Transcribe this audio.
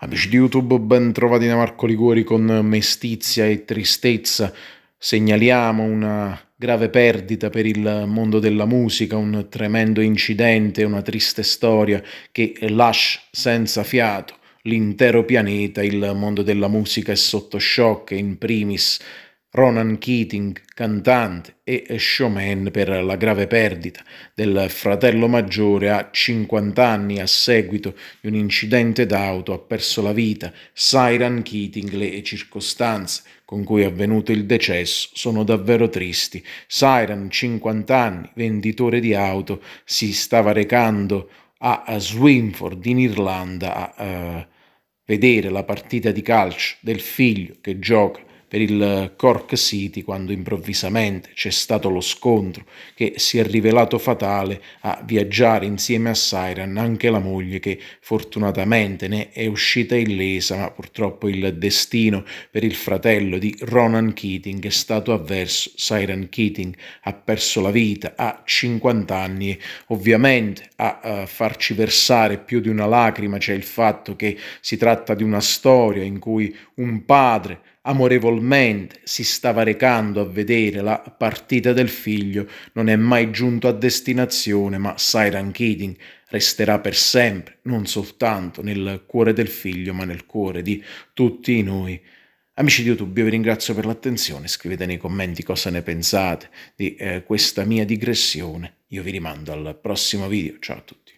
Amici di YouTube, ben trovati da Marco Liguori con mestizia e tristezza. Segnaliamo una grave perdita per il mondo della musica, un tremendo incidente, una triste storia che lascia senza fiato l'intero pianeta. Il mondo della musica è sotto shock, in primis Ronan Keating, cantante e showman per la grave perdita del fratello maggiore a 50 anni a seguito di un incidente d'auto, ha perso la vita. Siren Keating, le circostanze con cui è avvenuto il decesso sono davvero tristi. Siren, 50 anni, venditore di auto, si stava recando a, Swinford in Irlanda a, a eh, vedere la partita di calcio del figlio che gioca per il Cork City quando improvvisamente c'è stato lo scontro che si è rivelato fatale a viaggiare insieme a Siren anche la moglie che fortunatamente ne è uscita illesa ma purtroppo il destino per il fratello di Ronan Keating è stato avverso. Siren Keating ha perso la vita a 50 anni e ovviamente a uh, farci versare più di una lacrima c'è il fatto che si tratta di una storia in cui un padre amorevolmente si stava recando a vedere la partita del figlio, non è mai giunto a destinazione, ma Siren Keating resterà per sempre, non soltanto nel cuore del figlio, ma nel cuore di tutti noi. Amici di YouTube, io vi ringrazio per l'attenzione, scrivete nei commenti cosa ne pensate di eh, questa mia digressione. Io vi rimando al prossimo video, ciao a tutti.